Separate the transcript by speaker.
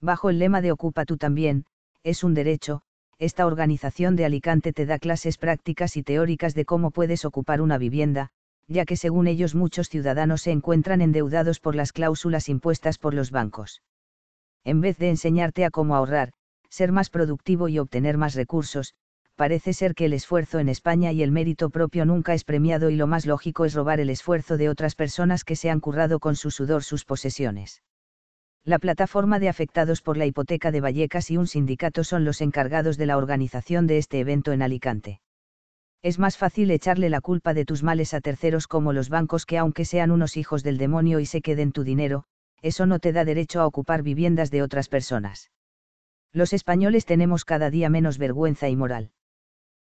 Speaker 1: Bajo el lema de Ocupa tú también, es un derecho, esta organización de Alicante te da clases prácticas y teóricas de cómo puedes ocupar una vivienda, ya que según ellos muchos ciudadanos se encuentran endeudados por las cláusulas impuestas por los bancos. En vez de enseñarte a cómo ahorrar, ser más productivo y obtener más recursos, parece ser que el esfuerzo en España y el mérito propio nunca es premiado y lo más lógico es robar el esfuerzo de otras personas que se han currado con su sudor sus posesiones la plataforma de afectados por la hipoteca de Vallecas y un sindicato son los encargados de la organización de este evento en Alicante. Es más fácil echarle la culpa de tus males a terceros como los bancos que aunque sean unos hijos del demonio y se queden tu dinero, eso no te da derecho a ocupar viviendas de otras personas. Los españoles tenemos cada día menos vergüenza y moral.